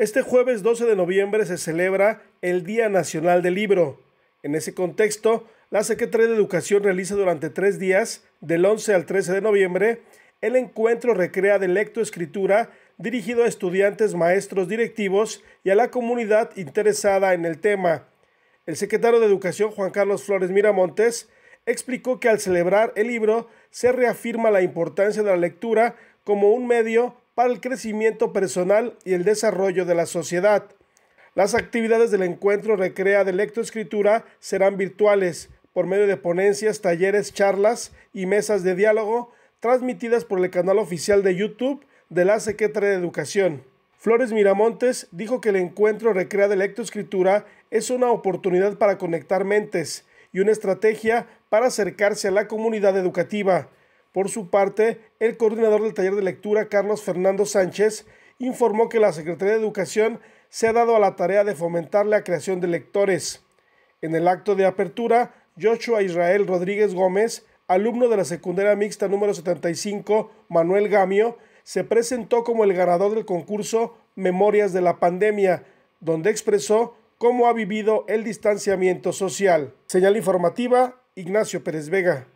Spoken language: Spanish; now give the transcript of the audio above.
Este jueves 12 de noviembre se celebra el Día Nacional del Libro. En ese contexto, la Secretaría de Educación realiza durante tres días, del 11 al 13 de noviembre, el encuentro Recrea de Lectoescritura dirigido a estudiantes, maestros, directivos y a la comunidad interesada en el tema. El secretario de Educación Juan Carlos Flores Miramontes explicó que al celebrar el libro se reafirma la importancia de la lectura como un medio para el crecimiento personal y el desarrollo de la sociedad. Las actividades del encuentro Recrea de Lectoescritura serán virtuales por medio de ponencias, talleres, charlas y mesas de diálogo transmitidas por el canal oficial de YouTube de la Secretaría de Educación. Flores Miramontes dijo que el encuentro Recrea de Lectoescritura es una oportunidad para conectar mentes y una estrategia para acercarse a la comunidad educativa por su parte, el coordinador del taller de lectura, Carlos Fernando Sánchez, informó que la Secretaría de Educación se ha dado a la tarea de fomentar la creación de lectores. En el acto de apertura, Joshua Israel Rodríguez Gómez, alumno de la secundaria mixta número 75, Manuel Gamio, se presentó como el ganador del concurso Memorias de la Pandemia, donde expresó cómo ha vivido el distanciamiento social. Señal informativa, Ignacio Pérez Vega.